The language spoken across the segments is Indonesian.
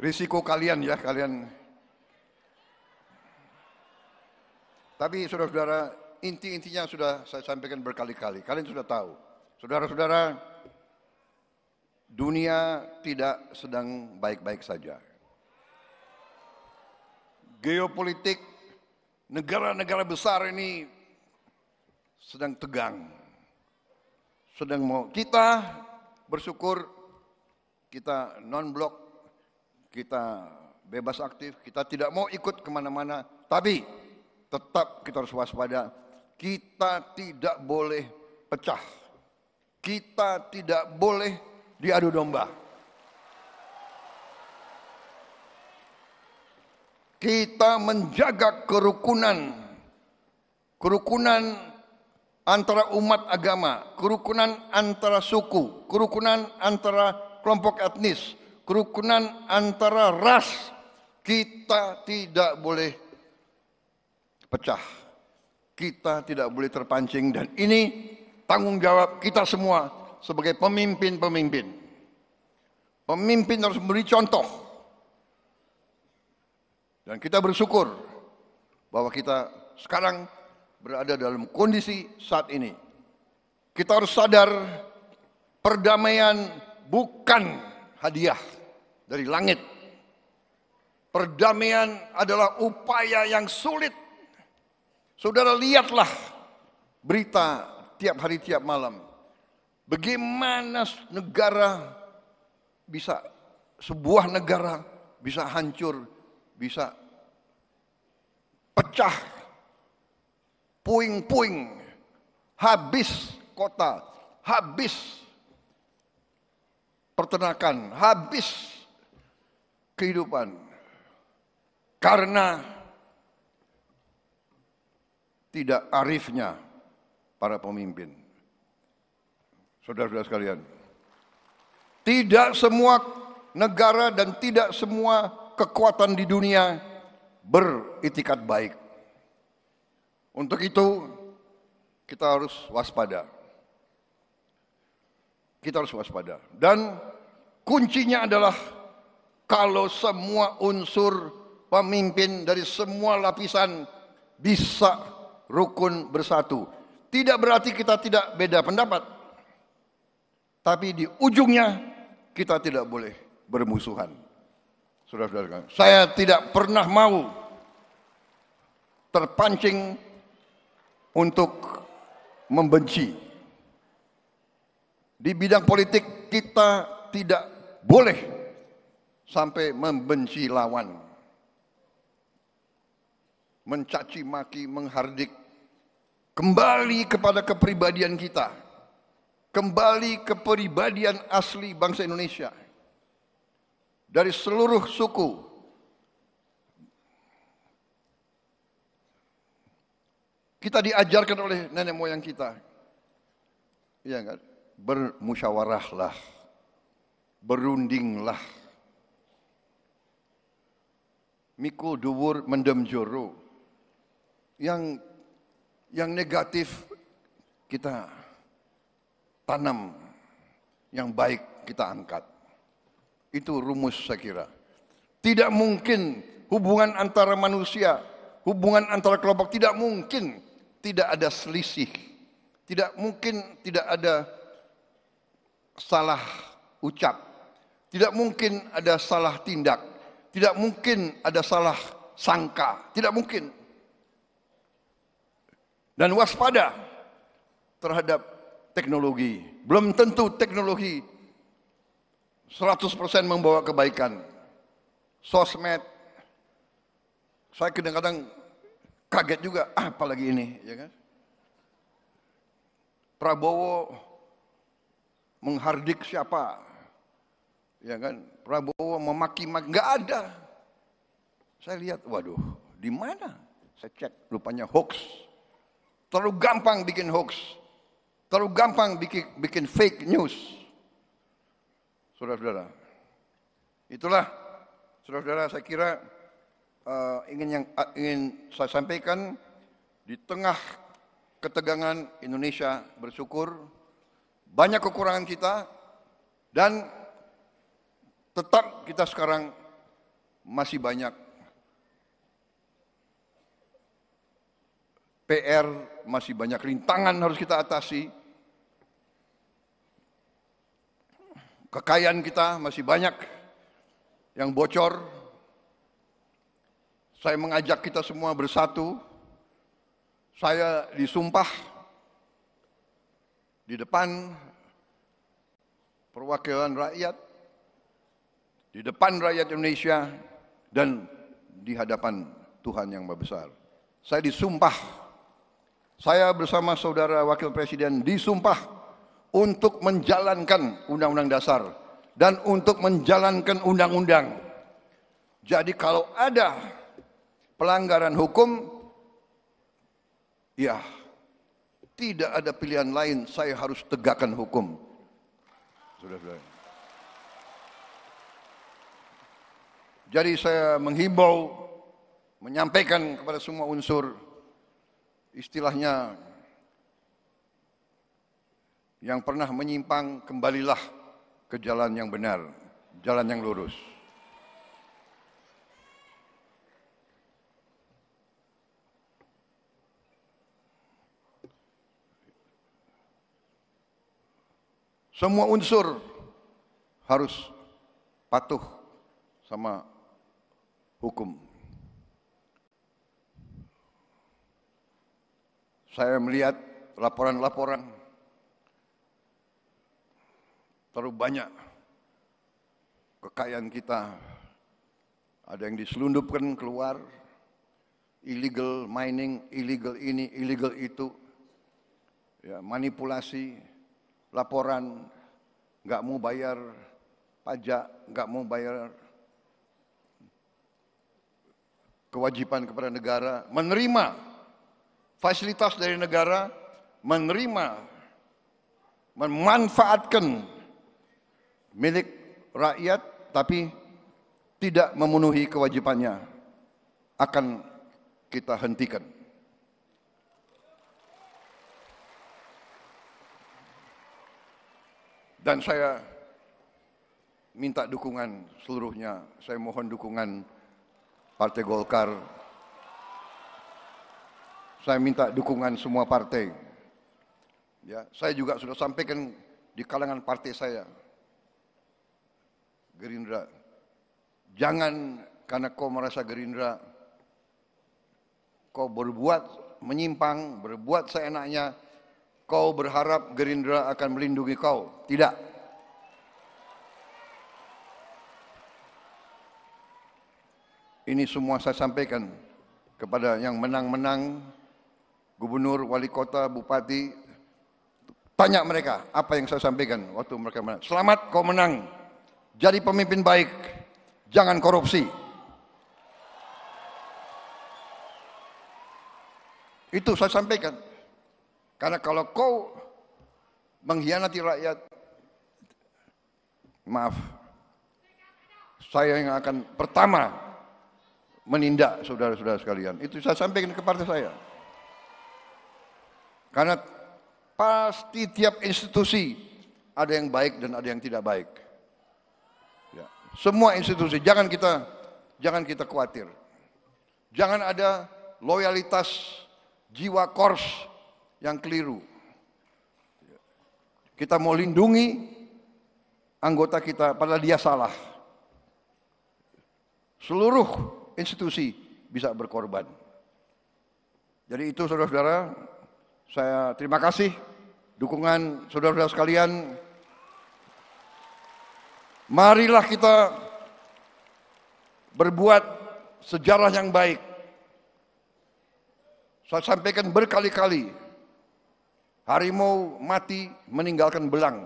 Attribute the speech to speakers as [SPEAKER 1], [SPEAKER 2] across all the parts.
[SPEAKER 1] Risiko kalian ya, kalian. Tapi saudara-saudara, inti-intinya sudah saya sampaikan berkali-kali. Kalian sudah tahu. Saudara-saudara, dunia tidak sedang baik-baik saja. Geopolitik negara-negara besar ini sedang tegang. Sedang mau kita bersyukur kita non blok kita bebas aktif, kita tidak mau ikut kemana-mana, tapi tetap kita harus waspada. Kita tidak boleh pecah, kita tidak boleh diadu domba. Kita menjaga kerukunan, kerukunan antara umat agama, kerukunan antara suku, kerukunan antara kelompok etnis, kerukunan antara ras kita tidak boleh pecah. Kita tidak boleh terpancing dan ini tanggung jawab kita semua sebagai pemimpin-pemimpin. Pemimpin harus memberi contoh. Dan kita bersyukur bahwa kita sekarang berada dalam kondisi saat ini. Kita harus sadar perdamaian bukan hadiah dari langit. Perdamaian adalah upaya yang sulit. Saudara lihatlah berita tiap hari tiap malam. Bagaimana negara bisa sebuah negara bisa hancur, bisa pecah, puing-puing, habis kota, habis Peternakan habis kehidupan karena tidak arifnya para pemimpin. Saudara-saudara sekalian, tidak semua negara dan tidak semua kekuatan di dunia beritikat baik. Untuk itu kita harus waspada. Kita harus waspada. Dan kuncinya adalah kalau semua unsur pemimpin dari semua lapisan bisa rukun bersatu. Tidak berarti kita tidak beda pendapat. Tapi di ujungnya kita tidak boleh bermusuhan. Saudara-saudara, saya tidak pernah mau terpancing untuk membenci di bidang politik kita tidak boleh sampai membenci lawan. Mencaci maki, menghardik. Kembali kepada kepribadian kita. Kembali kepribadian asli bangsa Indonesia. Dari seluruh suku, kita diajarkan oleh nenek moyang kita. Iya enggak? bermusyawarahlah, berundinglah. Mikul duwur mendem juru. Yang yang negatif kita tanam, yang baik kita angkat. Itu rumus saya kira. Tidak mungkin hubungan antara manusia, hubungan antara kelompok tidak mungkin tidak ada selisih. Tidak mungkin tidak ada salah ucap, tidak mungkin ada salah tindak, tidak mungkin ada salah sangka, tidak mungkin. Dan waspada terhadap teknologi. Belum tentu teknologi 100% membawa kebaikan. Sosmed, saya kadang-kadang kaget juga, ah, apalagi ini, ya kan? Prabowo menghardik siapa. Ya kan? Prabowo memaki-maki, nggak ada. Saya lihat, waduh, di mana? Saya cek, rupanya hoax. Terlalu gampang bikin hoax. Terlalu gampang bikin, bikin fake news. Saudara-saudara, itulah saudara-saudara saya kira uh, ingin yang uh, ingin saya sampaikan di tengah ketegangan Indonesia bersyukur banyak kekurangan kita dan tetap kita sekarang masih banyak PR, masih banyak rintangan harus kita atasi. Kekayaan kita masih banyak yang bocor. Saya mengajak kita semua bersatu. Saya disumpah di depan perwakilan rakyat, di depan rakyat Indonesia, dan di hadapan Tuhan Yang Maha Besar. Saya disumpah, saya bersama saudara Wakil Presiden disumpah untuk menjalankan Undang-Undang Dasar dan untuk menjalankan Undang-Undang. Jadi kalau ada pelanggaran hukum, ya tidak ada pilihan lain, saya harus tegakkan hukum. Sudah, sudah. Jadi saya menghimbau, menyampaikan kepada semua unsur, istilahnya yang pernah menyimpang, kembalilah ke jalan yang benar, jalan yang lurus. Semua unsur harus patuh sama hukum. Saya melihat laporan-laporan terlalu banyak kekayaan kita ada yang diselundupkan keluar illegal mining, illegal ini, illegal itu ya manipulasi laporan nggak mau bayar pajak, nggak mau bayar kewajiban kepada negara, menerima fasilitas dari negara, menerima, memanfaatkan milik rakyat, tapi tidak memenuhi kewajibannya, akan kita hentikan. Dan saya minta dukungan seluruhnya. Saya mohon dukungan Partai Golkar. Saya minta dukungan semua partai. Ya, saya juga sudah sampaikan di kalangan partai saya. Gerindra. Jangan karena kau merasa Gerindra kau berbuat menyimpang, berbuat seenaknya, kau berharap Gerindra akan melindungi kau. Tidak. Ini semua saya sampaikan kepada yang menang-menang, gubernur, wali kota, bupati. Tanya mereka apa yang saya sampaikan waktu mereka menang. Selamat kau menang. Jadi pemimpin baik. Jangan korupsi. Itu saya sampaikan. Karena kalau kau mengkhianati rakyat, maaf, saya yang akan pertama menindak saudara-saudara sekalian. Itu saya sampaikan ke partai saya. Karena pasti tiap institusi ada yang baik dan ada yang tidak baik. Ya. Semua institusi, jangan kita jangan kita khawatir. Jangan ada loyalitas jiwa kors yang keliru. Kita mau lindungi anggota kita, padahal dia salah. Seluruh institusi bisa berkorban. Jadi itu saudara-saudara, saya terima kasih dukungan saudara-saudara sekalian. Marilah kita berbuat sejarah yang baik. Saya sampaikan berkali-kali, Harimau mati meninggalkan belang.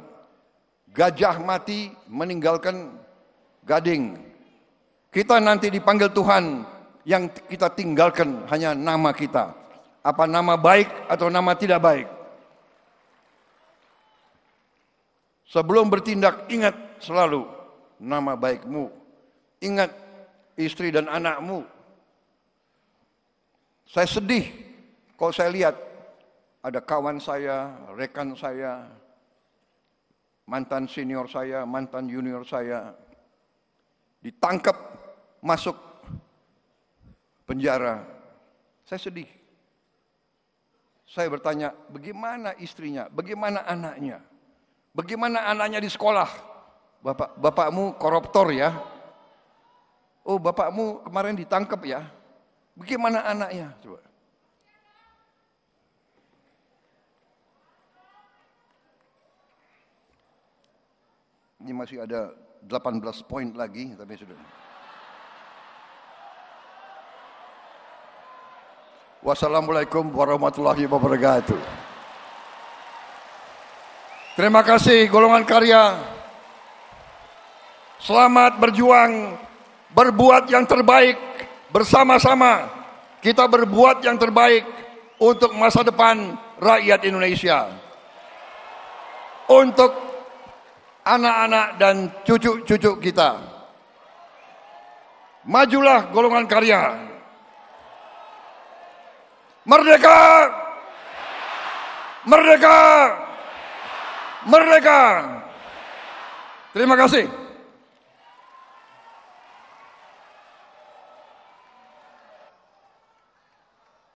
[SPEAKER 1] Gajah mati meninggalkan gading. Kita nanti dipanggil Tuhan yang kita tinggalkan hanya nama kita. Apa nama baik atau nama tidak baik. Sebelum bertindak ingat selalu nama baikmu. Ingat istri dan anakmu. Saya sedih kalau saya lihat ada kawan saya, rekan saya, mantan senior saya, mantan junior saya, ditangkap masuk penjara. Saya sedih. Saya bertanya, bagaimana istrinya, bagaimana anaknya, bagaimana anaknya di sekolah? Bapak, bapakmu koruptor ya? Oh, bapakmu kemarin ditangkap ya? Bagaimana anaknya? Coba. Ini masih ada 18 poin lagi tapi sudah. Wassalamualaikum warahmatullahi wabarakatuh. Terima kasih golongan karya. Selamat berjuang, berbuat yang terbaik bersama-sama. Kita berbuat yang terbaik untuk masa depan rakyat Indonesia. Untuk anak-anak dan cucu-cucu kita. Majulah golongan karya. Merdeka! Merdeka! Merdeka! Terima kasih.